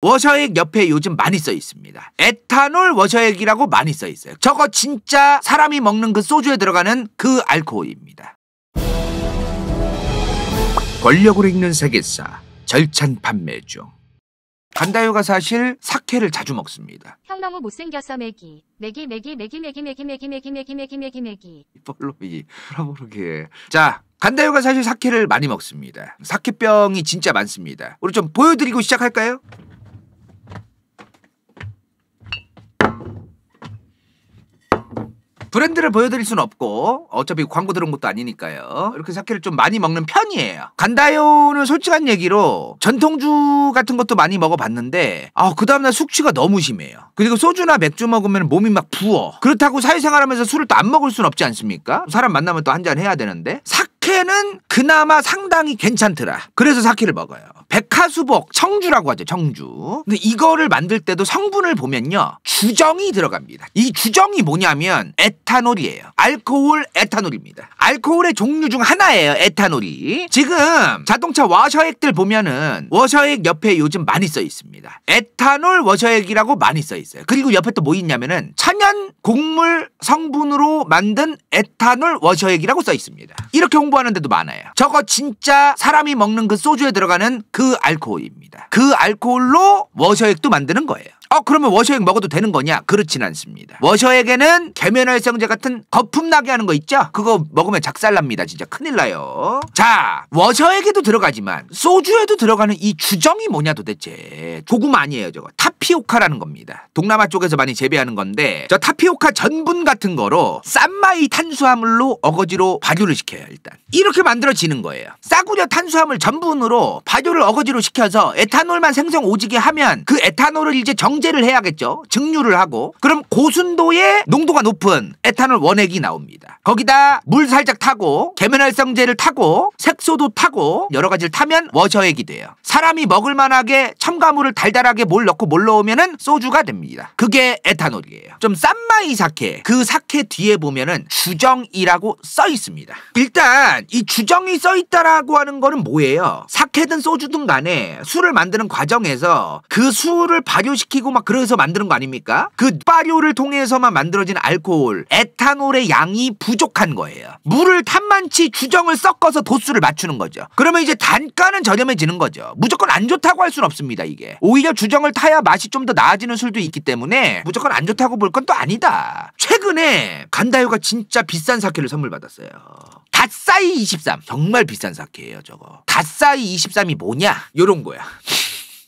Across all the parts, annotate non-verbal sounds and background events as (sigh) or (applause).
워셔액 옆에 요즘 많이 써 있습니다. 에탄올 워셔액이라고 많이 써 있어요. 저거 진짜 사람이 먹는 그 소주에 들어가는 그 알코올입니다. 권력으로 읽는 세계사 절찬 판매 중 간다요가 사실 사케를 자주 먹습니다. 형 너무 못생겼어 매기. 매기 매기 매기 매기 매기 매기 매기 매기 매기 매기 매기 이빨로 이 모르게 자 간다요가 사실 사케를 많이 먹습니다. 사케병이 진짜 많습니다. 우리 좀 보여드리고 시작할까요? 브랜드를 보여드릴 순 없고 어차피 광고 들은 것도 아니니까요. 이렇게 사케를 좀 많이 먹는 편이에요. 간다요는 솔직한 얘기로 전통주 같은 것도 많이 먹어봤는데 아 그 다음날 숙취가 너무 심해요. 그리고 소주나 맥주 먹으면 몸이 막 부어. 그렇다고 사회생활하면서 술을 또 안 먹을 순 없지 않습니까? 사람 만나면 또 한잔 해야 되는데 사케는 그나마 상당히 괜찮더라. 그래서 사케를 먹어요. 백화수복 청주라고 하죠 청주 근데 이거를 만들 때도 성분을 보면요 주정이 들어갑니다 이 주정이 뭐냐면 에탄올이에요 알코올 에탄올입니다 알코올의 종류 중 하나예요 에탄올이 지금 자동차 워셔액들 보면은 워셔액 옆에 요즘 많이 써 있습니다 에탄올 워셔액이라고 많이 써 있어요 그리고 옆에 또 뭐 있냐면은 천연 곡물 성분으로 만든 에탄올 워셔액이라고 써 있습니다 이렇게 홍보하는 데도 많아요 저거 진짜 사람이 먹는 그 소주에 들어가는 그 알코올입니다. 그 알코올로 워셔액도 만드는 거예요. 어 그러면 워셔액 먹어도 되는 거냐? 그렇진 않습니다. 워셔액에는 계면활성제 같은 거품 나게 하는 거 있죠? 그거 먹으면 작살납니다. 진짜 큰일 나요. 자 워셔액에도 들어가지만 소주에도 들어가는 이 주정이 뭐냐 도대체. 고구마 아니에요 저거. 타피오카라는 겁니다. 동남아 쪽에서 많이 재배하는 건데 저 타피오카 전분 같은 거로 쌈마이 탄수화물로 어거지로 발효를 시켜요 일단. 이렇게 만들어지는 거예요. 싸구려 탄수화물 전분으로 발효를 어거지로 시켜서 에탄올만 생성 오지게 하면 그 에탄올을 이제 정제를 해야겠죠. 증류를 하고 그럼 고순도의 농도가 높은 에탄올 원액이 나옵니다. 거기다 물 살짝 타고 계면활성제를 타고 색소도 타고 여러 가지를 타면 워셔액이 돼요. 사람이 먹을 만하게 첨가물을 달달하게 뭘 넣고 뭘 넣고 올라오면은 소주가 됩니다. 그게 에탄올이에요. 좀 싼마이 사케. 그 사케 뒤에 보면은 주정이라고 써 있습니다. 일단 이 주정이 써 있다라고 하는 거는 뭐예요? 사케든 소주든 간에 술을 만드는 과정에서 그 술을 발효시키고 막 그래서 만드는 거 아닙니까? 그 발효를 통해서만 만들어진 알코올, 에탄올의 양이 부족한 거예요. 물을 탄만치 주정을 섞어서 도수를 맞추는 거죠. 그러면 이제 단가는 저렴해지는 거죠. 무조건 안 좋다고 할 수는 없습니다, 이게. 오히려 주정을 타야 맛이 맛이 좀 더 나아지는 술도 있기 때문에 무조건 안 좋다고 볼 건 또 아니다. 최근에 간다요가 진짜 비싼 사케를 선물 받았어요. 다사이23 정말 비싼 사케예요 저거. 다사이 23이 뭐냐? 요런 거야.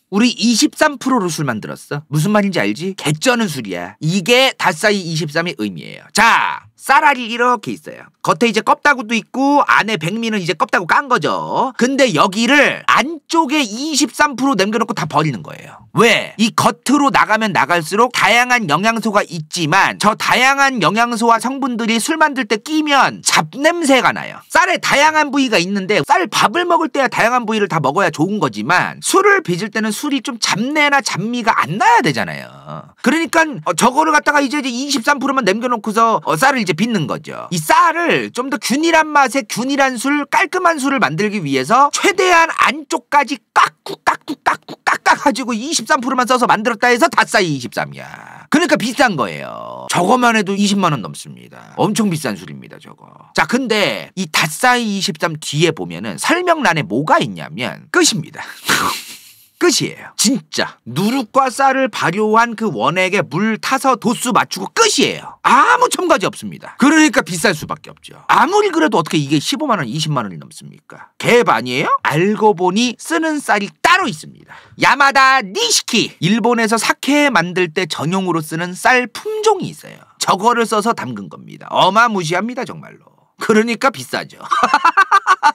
우리 23%로 술 만들었어. 무슨 말인지 알지? 개쩌는 술이야. 이게 다사이 23의 의미예요. 자, 쌀알이 이렇게 있어요. 겉에 이제 껍다구도 있고 안에 백미는 이제 껍다구 깐 거죠. 근데 여기를 안쪽에 23% 남겨놓고 다 버리는 거예요. 왜? 이 겉으로 나가면 나갈수록 다양한 영양소가 있지만 저 다양한 영양소와 성분들이 술 만들 때 끼면 잡냄새가 나요. 쌀에 다양한 부위가 있는데 쌀 밥을 먹을 때야 다양한 부위를 다 먹어야 좋은 거지만 술을 빚을 때는 술이 좀 잡내나 잡미가 안 나야 되잖아요. 그러니까 어, 저거를 갖다가 이제 23%만 남겨놓고서 어, 쌀을 이제 이제 빚는 거죠. 이 쌀을 좀 더 균일한 맛의 균일한 술, 깔끔한 술을 만들기 위해서 최대한 안쪽까지 깎고 깎고 깎고 깎아가지고 23%만 써서 만들었다 해서 다싸이 23이야. 그러니까 비싼 거예요. 저거만 해도 20만 원 넘습니다. 엄청 비싼 술입니다, 저거. 자, 근데 이 다싸이 23 뒤에 보면은 설명란에 뭐가 있냐면 끝입니다. (laughs) 끝이에요. 진짜. 누룩과 쌀을 발효한 그 원액에 물 타서 도수 맞추고 끝이에요. 아무 첨가지 없습니다. 그러니까 비쌀 수밖에 없죠. 아무리 그래도 어떻게 이게 15만 원, 20만 원이 넘습니까? 갭 아니에요? 알고 보니 쓰는 쌀이 따로 있습니다. 야마다 니시키. 일본에서 사케 만들 때 전용으로 쓰는 쌀 품종이 있어요. 저거를 써서 담근 겁니다. 어마무시합니다, 정말로. 그러니까 비싸죠. (laughs)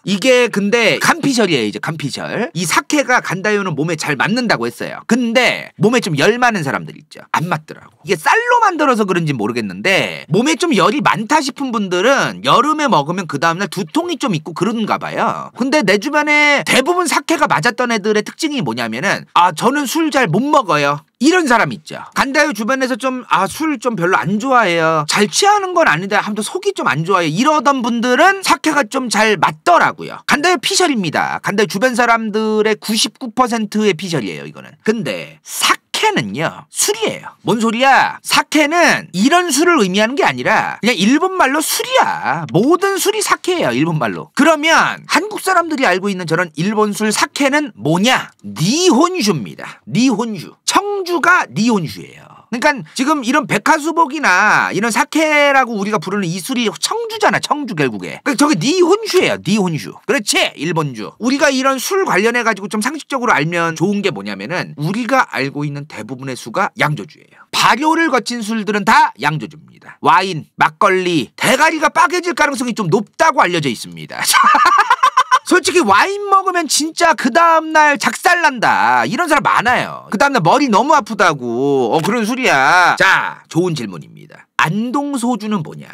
이게 근데 간피셜이에요 이제 간피셜 이 사케가 간다요는 몸에 잘 맞는다고 했어요 근데 몸에 좀 열 많은 사람들 있죠 안 맞더라고 이게 쌀로 만들어서 그런지 모르겠는데 몸에 좀 열이 많다 싶은 분들은 여름에 먹으면 그 다음날 두통이 좀 있고 그런가 봐요 근데 내 주변에 대부분 사케가 맞았던 애들의 특징이 뭐냐면은 아 저는 술 잘 못 먹어요 이런 사람 있죠. 간다요 주변에서 좀 아 술좀 아, 별로 안 좋아해요. 잘 취하는 건 아닌데 아무튼 속이 좀 안 좋아요. 이러던 분들은 사케가 좀 잘 맞더라고요. 간다요 피셜입니다. 간다요 주변 사람들의 99%의 피셜이에요. 이거는. 근데 삭 사케는요 술이에요. 뭔 소리야? 사케는 이런 술을 의미하는 게 아니라 그냥 일본 말로 술이야. 모든 술이 사케예요. 일본 말로. 그러면 한국 사람들이 알고 있는 저런 일본 술 사케는 뭐냐? 니혼주입니다. 니혼주. 청주가 니혼주예요. 그러니까 지금 이런 백화수복이나 이런 사케라고 우리가 부르는 이 술이 청주잖아 청주 결국에 그러니까 저게 니 혼주예요 니 혼주 그렇지 일본주 우리가 이런 술 관련해 가지고 좀 상식적으로 알면 좋은 게 뭐냐면은 우리가 알고 있는 대부분의 수가 양조주예요 발효를 거친 술들은 다 양조주입니다 와인 막걸리 대가리가 빠개질 가능성이 좀 높다고 알려져 있습니다 (laughs) 솔직히 와인 먹으면 진짜 그 다음날 작살난다. 이런 사람 많아요. 그 다음날 머리 너무 아프다고. 어, 그런 소리야. 자, 좋은 질문입니다. 안동소주는 뭐냐?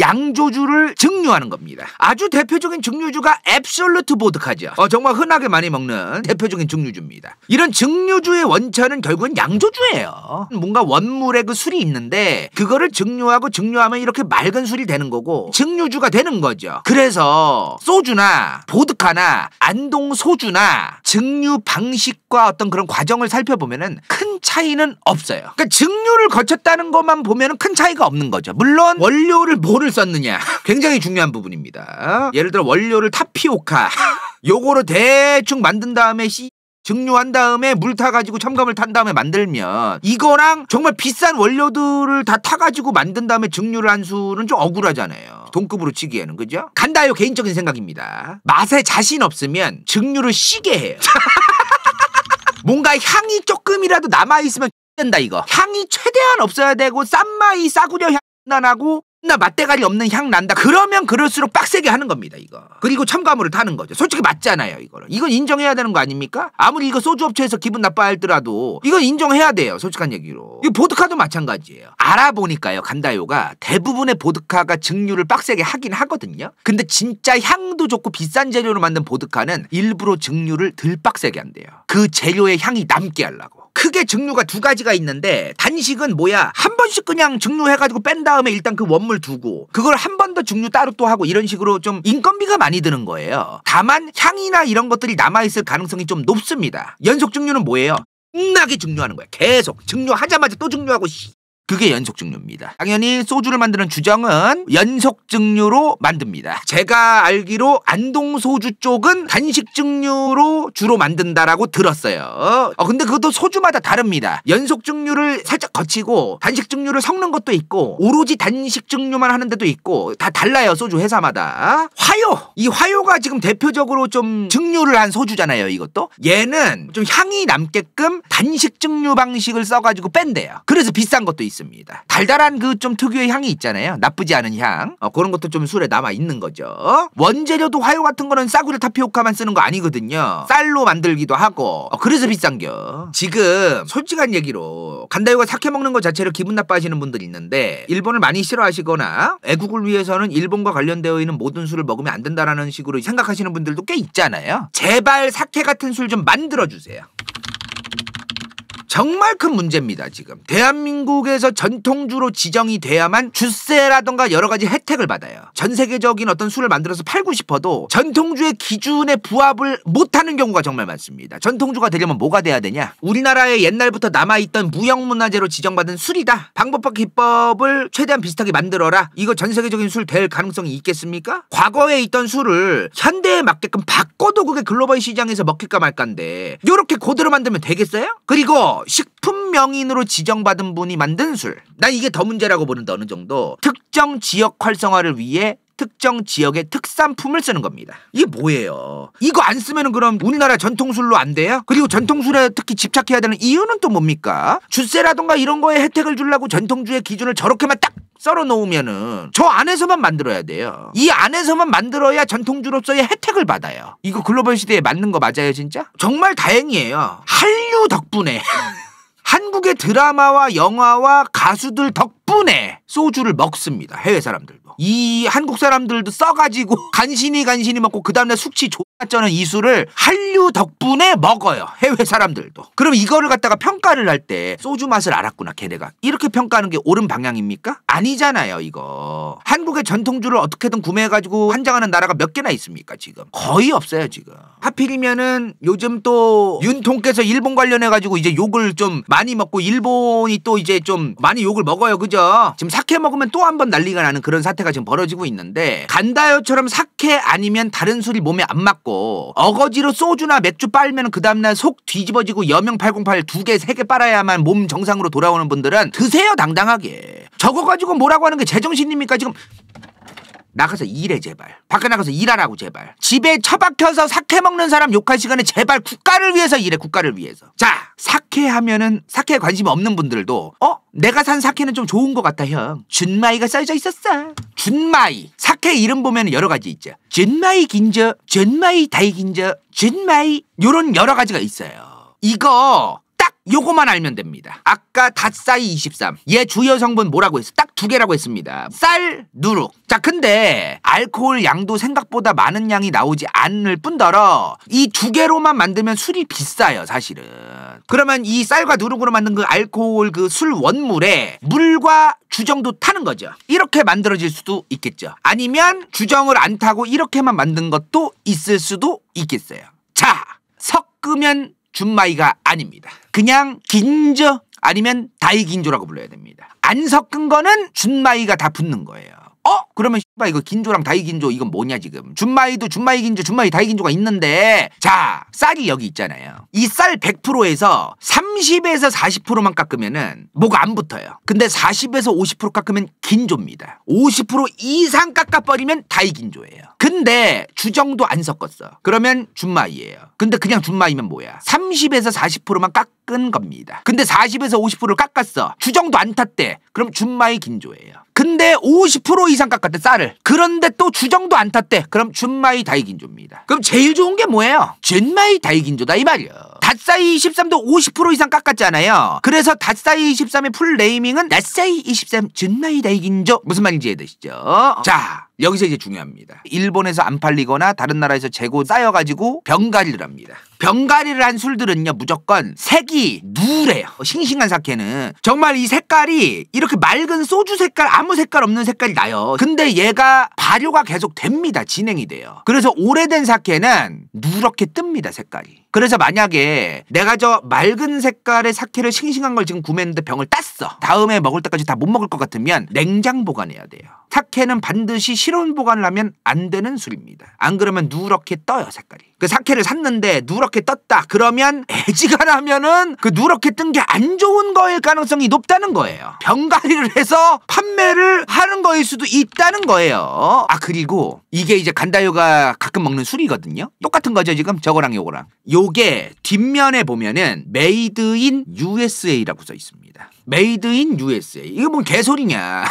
양조주를 증류하는 겁니다. 아주 대표적인 증류주가 앱솔루트 보드카죠. 어, 정말 흔하게 많이 먹는 대표적인 증류주입니다. 이런 증류주의 원천은 결국은 양조주예요. 뭔가 원물에 그 술이 있는데 그거를 증류하고 증류하면 이렇게 맑은 술이 되는 거고 증류주가 되는 거죠. 그래서 소주나 보드카나 안동소주나 증류 방식과 어떤 그런 과정을 살펴보면큰 차이는 없어요. 그러니까 증류를 거쳤다는 것만 보면큰 차이가 없어요 없는 거죠. 물론 원료를 뭐를 썼느냐 굉장히 중요한 부분입니다. 예를 들어 원료를 타피오카 (laughs) 요거로 대충 만든 다음에 씨 증류한 다음에 물 타가지고 첨가물 탄 다음에 만들면 이거랑 정말 비싼 원료들을 다 타가지고 만든 다음에 증류를 한 수는 좀 억울하잖아요. 동급으로 치기에는 그죠? 간다요 개인적인 생각입니다. 맛에 자신 없으면 증류를 쉬게 해요. (laughs) 뭔가 향이 조금이라도 남아있으면 된다 이거 향이 최대한 없어야 되고 쌈마이 싸구려 향 난하고 나 맛대가리 없는 향 난다 그러면 그럴수록 빡세게 하는 겁니다 이거 그리고 첨가물을 타는 거죠 솔직히 맞잖아요 이거 이건 인정해야 되는 거 아닙니까 아무리 이거 소주업체에서 기분 나빠할더라도 이건 인정해야 돼요 솔직한 얘기로 이 보드카도 마찬가지예요 알아보니까요 간다요가 대부분의 보드카가 증류를 빡세게 하긴 하거든요 근데 진짜 향도 좋고 비싼 재료로 만든 보드카는 일부러 증류를 덜 빡세게 한대요 그 재료의 향이 남게 하려고 크게 증류가 두 가지가 있는데 단식은 뭐야 한 번씩 그냥 증류해가지고 뺀 다음에 일단 그 원물 두고 그걸 한 번 더 증류 따로 또 하고 이런 식으로 좀 인건비가 많이 드는 거예요. 다만 향이나 이런 것들이 남아있을 가능성이 좀 높습니다. 연속 증류는 뭐예요? 겁나게 증류하는 거야. 계속 증류하자마자 또 증류하고 그게 연속 증류입니다. 당연히 소주를 만드는 주정은 연속 증류로 만듭니다. 제가 알기로 안동 소주 쪽은 단식 증류로 주로 만든다라고 들었어요. 어 근데 그것도 소주마다 다릅니다. 연속 증류를 살짝 거치고 단식 증류를 섞는 것도 있고 오로지 단식 증류만 하는 데도 있고 다 달라요 소주 회사마다. 화요 이 화요가 지금 대표적으로 좀 증류를 한 소주잖아요 이것도 얘는 좀 향이 남게끔 단식 증류 방식을 써가지고 뺀대요. 그래서 비싼 것도 있어요. 있습니다. 달달한 그 좀 특유의 향이 있잖아요. 나쁘지 않은 향. 어, 그런 것도 좀 술에 남아 있는 거죠. 원재료도 화요 같은 거는 싸구려 타피오카만 쓰는 거 아니거든요. 쌀로 만들기도 하고 어, 그래서 비싼겨. 지금 솔직한 얘기로 간다요가 사케 먹는 거 자체를 기분 나빠하시는 분들이 있는데 일본을 많이 싫어하시거나 애국을 위해서는 일본과 관련되어 있는 모든 술을 먹으면 안 된다라는 식으로 생각하시는 분들도 꽤 있잖아요. 제발 사케 같은 술 좀 만들어주세요. 정말 큰 문제입니다 지금 대한민국에서 전통주로 지정이 돼야만 주세라던가 여러 가지 혜택을 받아요 전 세계적인 어떤 술을 만들어서 팔고 싶어도 전통주의 기준에 부합을 못하는 경우가 정말 많습니다 전통주가 되려면 뭐가 돼야 되냐 우리나라에 옛날부터 남아있던 무형문화재로 지정받은 술이다 방법과 기법을 최대한 비슷하게 만들어라 이거 전 세계적인 술 될 가능성이 있겠습니까 과거에 있던 술을 현대에 맞게끔 바꿔도 그게 글로벌 시장에서 먹힐까 말까인데 요렇게 고대로 만들면 되겠어요 그리고 식품 명인으로 지정받은 분이 만든 술. 난 이게 더 문제라고 보는데 어느 정도 특정 지역 활성화를 위해 특정 지역의 특산품을 쓰는 겁니다. 이게 뭐예요? 이거 안 쓰면 그럼 우리나라 전통술로 안 돼요? 그리고 전통술에 특히 집착해야 되는 이유는 또 뭡니까? 주세라든가 이런 거에 혜택을 주려고 전통주의 기준을 저렇게만 딱 썰어 놓으면은 저 안에서만 만들어야 돼요. 이 안에서만 만들어야 전통주로서의 혜택을 받아요. 이거 글로벌 시대에 맞는 거 맞아요, 진짜? 정말 다행이에요. 한류 덕분에 (laughs) 한국의 드라마와 영화와 가수들 덕분에 소주를 먹습니다. 해외 사람들도. 이 한국 사람들도 써가지고 (laughs) 간신히 간신히 먹고 그 다음날 숙취 저는 이 술을 한류 덕분에 먹어요. 해외 사람들도. 그럼 이거를 갖다가 평가를 할 때 소주 맛을 알았구나 걔네가. 이렇게 평가하는 게 옳은 방향입니까? 아니잖아요 이거. 한국의 전통주를 어떻게든 구매해가지고 환장하는 나라가 몇 개나 있습니까 지금. 거의 없어요 지금. 하필이면은 요즘 또 윤통께서 일본 관련해가지고 이제 욕을 좀 많이 먹고 일본이 또 이제 좀 많이 욕을 먹어요 그죠? 지금 사케 먹으면 또 한 번 난리가 나는 그런 사태가 지금 벌어지고 있는데 간다요처럼 사케 아니면 다른 술이 몸에 안 맞고 하고 어거지로 소주나 맥주 빨면 그 다음날 속 뒤집어지고 여명 808 두 개, 세 개 빨아야만 몸 정상으로 돌아오는 분들은 드세요 당당하게. 저거 가지고 뭐라고 하는 게 제정신입니까 지금 나가서 일해 제발 밖에 나가서 일하라고 제발 집에 처박혀서 사케 먹는 사람 욕할 시간에 제발 국가를 위해서 일해 국가를 위해서 자 사케 하면은 사케에 관심 없는 분들도 어? 내가 산 사케는 좀 좋은 것같아형 준마이가 써져 있었어 준마이 사케 이름 보면 여러 가지 있죠 준마이 긴저 준마이 다이긴저 준마이 요런 여러 가지가 있어요 이거 요거만 알면 됩니다. 아까 닷사이 23. 얘 주요 성분 뭐라고 했어? 딱 두 개라고 했습니다. 쌀, 누룩. 자, 근데 알코올 양도 생각보다 많은 양이 나오지 않을 뿐더러 이 두 개로만 만들면 술이 비싸요, 사실은. 그러면 이 쌀과 누룩으로 만든 그 알코올 그 술 원물에 물과 주정도 타는 거죠. 이렇게 만들어질 수도 있겠죠. 아니면 주정을 안 타고 이렇게만 만든 것도 있을 수도 있겠어요. 자, 섞으면 준마이가 아닙니다. 그냥 긴저 아니면 다이긴조라고 불러야 됩니다. 안 섞은 거는 준마이가 다 붙는 거예요. 어? 그러면 씨발 이거 긴조랑 다이긴조 이건 뭐냐 지금 준마이도 준마이긴조 준마이 다이긴조가 있는데 자 쌀이 여기 있잖아요 이 쌀 100%에서 30에서 40%만 깎으면은 뭐가 안 붙어요 근데 40에서 50% 깎으면 긴조입니다 50% 이상 깎아버리면 다이긴조예요 근데 주정도 안 섞었어 그러면 준마이예요 근데 그냥 준마이면 뭐야 30에서 40%만 깎은 겁니다 근데 40에서 50%를 깎았어 주정도 안 탔대 그럼 준마이 긴조예요 근데 50% 이상 깎 바깥 쌀을. 그런데 또 주정도 안 탔대. 그럼 준마이 다이긴조입니다. 그럼 제일 좋은 게 뭐예요? 준마이 다이긴조다 이 말이요. 닷사이 23도 50% 이상 깎았잖아요. 그래서 닷사이 23의 풀 네이밍은 닷사이 23 준마이 다이긴조 무슨 말인지 이해되시죠? 자 여기서 이제 중요합니다. 일본에서 안 팔리거나 다른 나라에서 재고 쌓여가지고 병가리를 합니다. 병가리를 한 술들은요 무조건 색이 누래요. 어, 싱싱한 사케는 정말 이 색깔이 이렇게 맑은 소주 색깔 아무 색깔 없는 색깔이 나요. 근데 얘가 발효가 계속 됩니다. 진행이 돼요. 그래서 오래된 사케는 누렇게 뜹니다 색깔이. 그래서 만약에 내가 저 맑은 색깔의 사케를 싱싱한 걸 지금 구매했는데 병을 땄어. 다음에 먹을 때까지 다 못 먹을 것 같으면 냉장 보관해야 돼요. 사케는 반드시 실온 보관을 하면 안 되는 술입니다. 안 그러면 누렇게 떠요 색깔이. 그 사케를 샀는데 누렇게 떴다 그러면 애지가나면은그 누렇게 뜬 게 안 좋은 거일 가능성이 높다는 거예요. 병가리를 해서 판매를 하는 거일 수도 있다는 거예요. 아 그리고 이게 이제 간다요가 가끔 먹는 술이거든요. 똑같은 거죠 지금 저거랑 요거랑. 요게 뒷면에 보면은 메이드 인 USA라고 써 있습니다. 메이드 인 USA. 이거 뭔 개소리냐.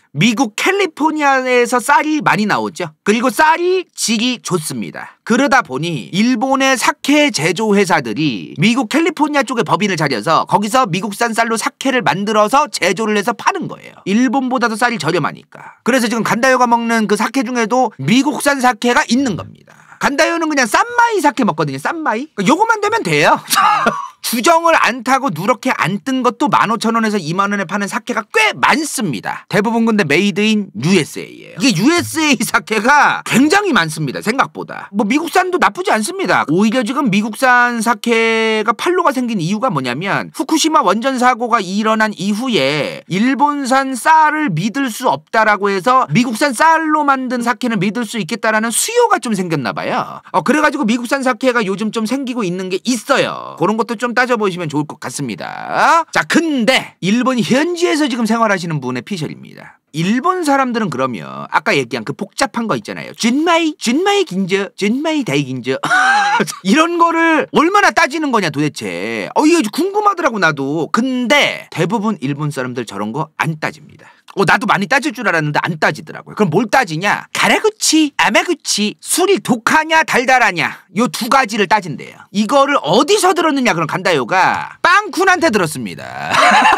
(laughs) 미국 캘리포니아에서 쌀이 많이 나오죠. 그리고 쌀이 질이 좋습니다. 그러다 보니 일본의 사케 제조 회사들이 미국 캘리포니아 쪽에 법인을 차려서 거기서 미국산 쌀로 사케를 만들어서 제조를 해서 파는 거예요. 일본보다도 쌀이 저렴하니까. 그래서 지금 간다요가 먹는 그 사케 중에도 미국산 사케가 있는 겁니다. 간다요는 그냥 쌈마이 사케 먹거든요. 쌈마이 그러니까 요거만 되면 돼요. (laughs) 주정을 안 타고 누렇게 안 뜬 것도 15,000원에서 2만원에 파는 사케가 꽤 많습니다. 대부분 근데 메이드인 USA예요. 이게 USA 사케가 굉장히 많습니다. 생각보다. 뭐 미국산도 나쁘지 않습니다. 오히려 지금 미국산 사케가 팔로가 생긴 이유가 뭐냐면 후쿠시마 원전 사고가 일어난 이후에 일본산 쌀을 믿을 수 없다라고 해서 미국산 쌀로 만든 사케는 믿을 수 있겠다라는 수요가 좀 생겼나 봐요. 어, 그래가지고 미국산 사케가 요즘 좀 생기고 있는 게 있어요. 그런 것도 좀 따져보시면 좋을 것 같습니다. 자, 근데 일본 현지에서 지금 생활하시는 분의 피셜입니다. 일본 사람들은 그러면 아까 얘기한 그 복잡한 거 있잖아요. 진마이 진마이 긴저 진마이 대이 긴저 (laughs) 이런 거를 얼마나 따지는 거냐 도대체. 어 이거 궁금하더라고 나도. 근데 대부분 일본 사람들 저런 거 안 따집니다. 어, 나도 많이 따질 줄 알았는데 안 따지더라고요. 그럼 뭘 따지냐? 가라구치, 아마구치, 술이 독하냐, 달달하냐. 요 두 가지를 따진대요. 이거를 어디서 들었느냐? 그럼 간다요가 빵쿤한테 들었습니다.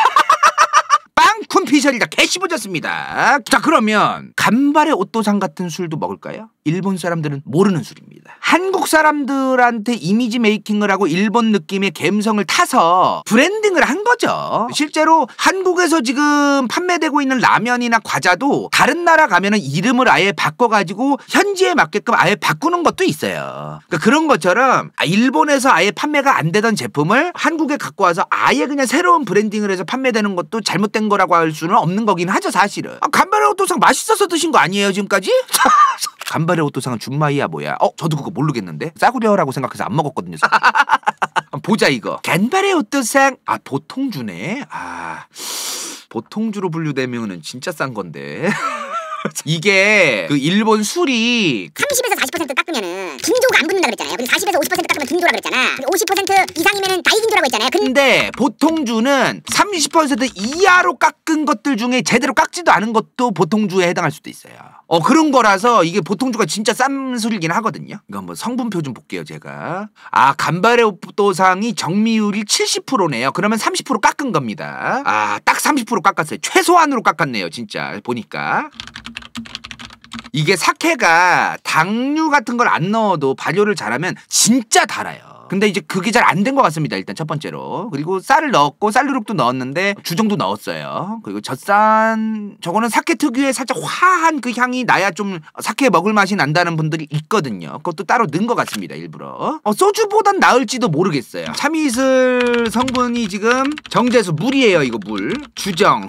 (laughs) 쿤피셜이다 개씹어졌습니다. 자 그러면 단발의 오또상 같은 술도 먹을까요? 일본 사람들은 모르는 술입니다. 한국 사람들한테 이미지 메이킹을 하고 일본 느낌의 감성을 타서 브랜딩을 한 거죠. 실제로 한국에서 지금 판매되고 있는 라면이나 과자도 다른 나라 가면은 이름을 아예 바꿔가지고 현지에 맞게끔 아예 바꾸는 것도 있어요. 그러니까 그런 것처럼 아, 일본에서 아예 판매가 안 되던 제품을 한국에 갖고 와서 아예 그냥 새로운 브랜딩을 해서 판매되는 것도 잘못된 거라고 할 수는 없는 거긴 하죠 사실은. 아, 간발의 오또상 맛있어서 드 쓰신 거 아니에요 지금까지? (laughs) 간발의 호토상은 준마이야 뭐야 어 저도 그거 모르겠는데 싸구려라고 생각해서 안 먹었거든요 (laughs) 보자 이거 간발의 호토상 아 보통주네 아 보통주로 분류되면은 진짜 싼 건데 (laughs) 이게 그 일본 술이 30에서 그 40% 깎으면은 김도가 안 붙는다 그랬잖아요. 근데 40에서 50% 깎으면 김도라 그랬잖아. 50% 이상이면은 다이긴도라고 했잖아요. 근... 근데 보통주는 30% 이하로 깎은 것들 중에 제대로 깎지도 않은 것도 보통주에 해당할 수도 있어요. 어 그런 거라서 이게 보통주가 진짜 싼 술이긴 하거든요. 이거 한번 성분표 좀 볼게요 제가. 아 간바레오도상이 정미율이 70%네요. 그러면 30% 깎은 겁니다. 아딱 30% 깎았어요. 최소한으로 깎았네요 진짜 보니까. 이게 사케가 당류 같은 걸 안 넣어도 발효를 잘하면 진짜 달아요. 근데 이제 그게 잘 안 된 것 같습니다. 일단 첫 번째로. 그리고 쌀을 넣었고 쌀누룩도 넣었는데 주정도 넣었어요. 그리고 젖산 저거는 사케 특유의 살짝 화한 그 향이 나야 좀 사케 먹을 맛이 난다는 분들이 있거든요. 그것도 따로 넣은 것 같습니다. 일부러. 어, 소주보단 나을지도 모르겠어요. 참이슬 성분이 지금 정제수 물이에요. 이거 물. 주정.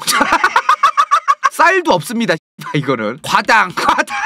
(laughs) 쌀도 없습니다. 아, 이거는 과당 과당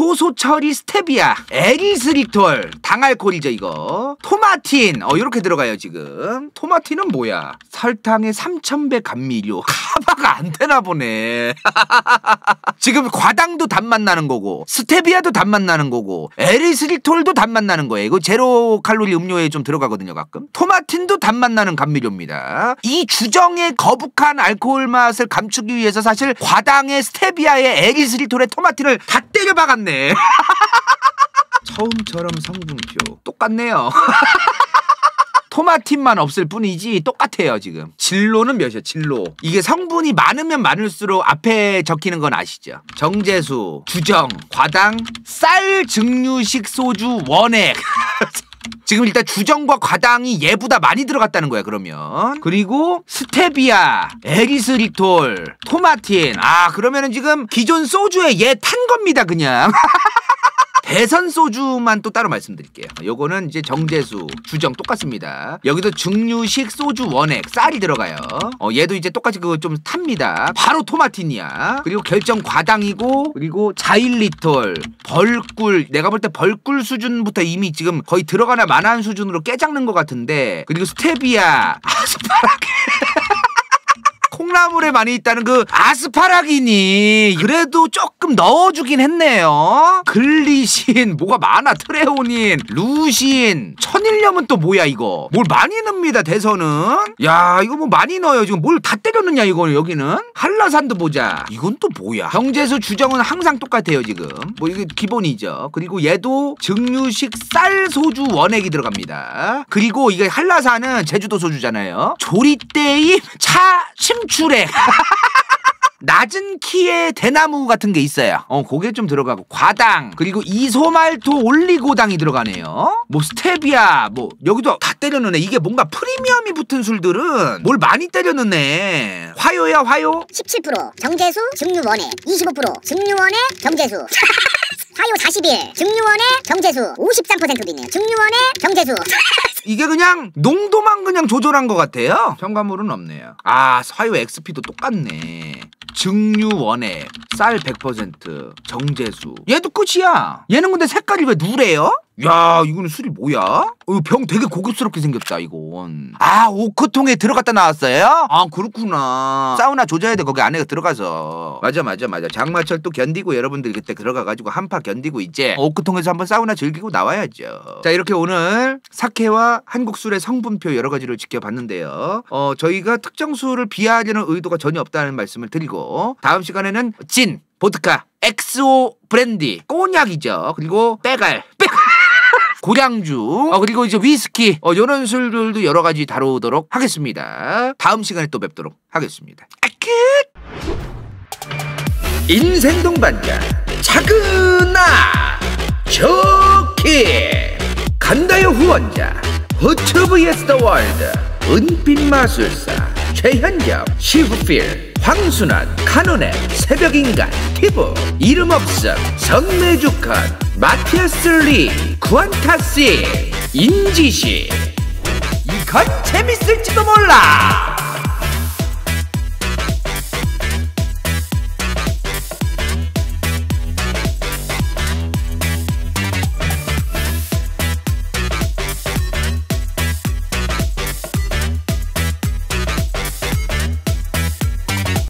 효소 처리 스테비아, 에리스리톨, 당할 콜이죠 이거. 토마틴, 어 이렇게 들어가요 지금. 토마틴은 뭐야? 설탕의 3,000배 감미료. 카바가 안 되나 보네. (laughs) 지금 과당도 단맛 나는 거고, 스테비아도 단맛 나는 거고, 에리스리톨도 단맛 나는 거예요. 이거 제로 칼로리 음료에 좀 들어가거든요 가끔. 토마틴도 단맛 나는 감미료입니다. 이 주정의 거북한 알코올 맛을 감추기 위해서 사실 과당의 스테비아의 에리스리톨에 토마틴을 다 때려 박았네. 같네 (laughs) 처음처럼 성분표 똑같네요. (laughs) 토마틴만 없을 뿐이지 똑같아요 지금 진로는 몇이야 진로 이게 성분이 많으면 많을수록 앞에 적히는 건 아시죠 정제수 주정 과당 쌀 증류식 소주 원액 (laughs) 지금 일단 주정과 과당이 예보다 많이 들어갔다는 거야 그러면 그리고 스테비아 에리스리톨 토마틴 아 그러면은 지금 기존 소주에 얘탄 예 겁니다 그냥 (laughs) 대선 소주만 또 따로 말씀드릴게요. 요거는 이제 정제수, 주정 똑같습니다. 여기도 증류식 소주 원액, 쌀이 들어가요. 어, 얘도 이제 똑같이 그거 좀 탑니다. 바로 토마틴이야 그리고 결정 과당이고, 그리고 자일리톨, 벌꿀. 내가 볼 때 벌꿀 수준부터 이미 지금 거의 들어가나 만한 수준으로 깨작는 것 같은데. 그리고 스테비아, 아스파라게. (laughs) 콩나물에 많이 있다는 그 아스파라기니 그래도 조금 넣어주긴 했네요. 글리신 뭐가 많아 트레오닌 루신 천일염은 또 뭐야 이거 뭘 많이 넣습니다 대선은 야 이거 뭐 많이 넣어요 지금 뭘 다때렸느냐 이거 여기는 한라산도 보자 이건 또 뭐야 경제수 주정은 항상 똑같아요 지금 뭐 이게 기본이죠 그리고 얘도 증류식 쌀 소주 원액이 들어갑니다 그리고 이게 한라산은 제주도 소주잖아요 조리대입차 심추 수레. (laughs) 낮은 키의 대나무 같은 게 있어요. 어, 그게 좀 들어가고 과당 그리고 이소말토 올리고당이 들어가네요. 뭐 스테비아 뭐 여기도 다 때려 넣네. 이게 뭔가 프리미엄이 붙은 술들은 뭘 많이 때려 넣네. 화요야 화요. 17% 정제수 증류원에 25% 증류원에 정제수. (laughs) 사유 40일 증류원의 경제수 53% 비네 증류원의 경제수 (laughs) 이게 그냥 농도만 그냥 조절한 것 같아요 첨가물은 없네요 아 사유 XP도 똑같네 증류원액 쌀100% 정제수 얘도 끝이야 얘는 근데 색깔이 왜 누래요? 야 이거는 술이 뭐야? 어, 병 되게 고급스럽게 생겼다 이건 아 오크통에 들어갔다 나왔어요? 아 그렇구나 사우나 조져야 돼 거기 안에 들어가서 맞아 맞아 맞아 장마철 도 견디고 여러분들 그때 들어가가지고 한파 견디고 이제 오크통에서 한번 사우나 즐기고 나와야죠 자 이렇게 오늘 사케와 한국술의 성분표 여러 가지를 지켜봤는데요 어 저희가 특정 술을 비하하려는 의도가 전혀 없다는 말씀을 드리고 다음 시간에는 진 보드카 엑소 브랜디 꼬냑이죠 그리고 빼갈 빼갈 고량주, 어, 그리고 이제 위스키, 어, 요런 술들도 여러 가지 다루도록 하겠습니다. 다음 시간에 또 뵙도록 하겠습니다. 아끝! 인생 동반자, 차근아! 좋게! 간다요 후원자, 허브 vs 더 월드, 은빛 마술사, 최현정, 시후필, 황순환, 카논의 새벽인간, 티브, 이름없음, 성매주컨, 마티아스 리, 구안타씨, 인지시 이건 재밌을지도 몰라!